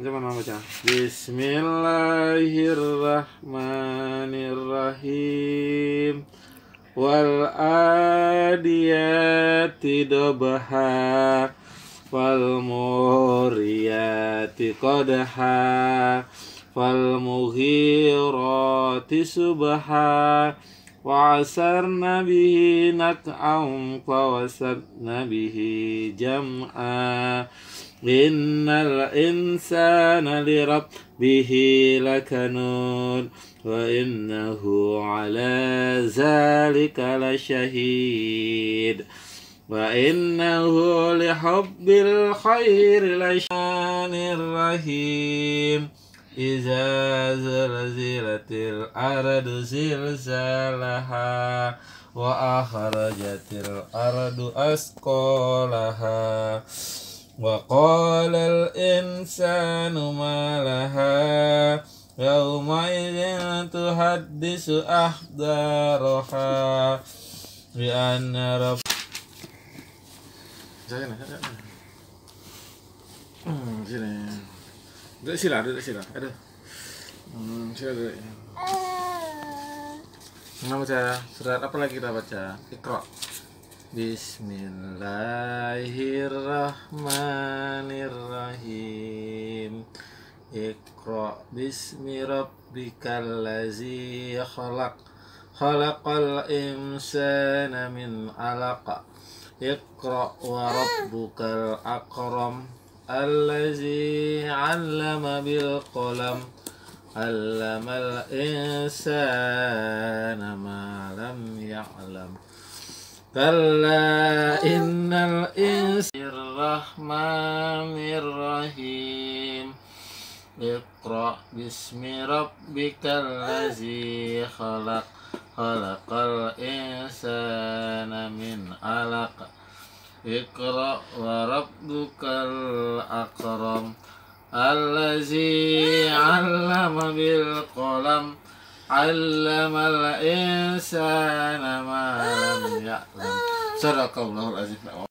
Macam mana baca? Bismillahirrahmanirrahim. Wal adiyati dobaha wal muriyati qadaha Wal mughirati subaha وعسرنا به نكعا فوسطن به جمعا إن الإنسان لربه لكنون وإنه على ذلك لشهيد وإنه لحب الخير لشان الرحيم Iza zilzilatil ardu zilzalaha Wa akharajatil ardu askolaha Wa qalal insanu malaha Yawma izin tuhadisu ahdaroha Bi anna rab Jangan, jangan, jangan Hmm, jangan Duduk sila, duduk sila. Aduh. Hmm, sila duduk. Nah, baca surat apa lagi kita baca? Iqra. Bismillahirrahmanirrahim. Iqra bismi rabbikal ladzi khalaq. Khalaqal insana min 'alaq. Iqra wa rabbukal akram. الذي علم بالقلم علم الإنسان ما لم يعلم كلا إن الإنسان الرحمن الرحيم اقرأ باسم ربك الذي خلق خلق الإنسان من علق اقرأ وربك الأكرم الذي علم بالقلم علم الإنسان ما لم يعلم صدق الله العظيم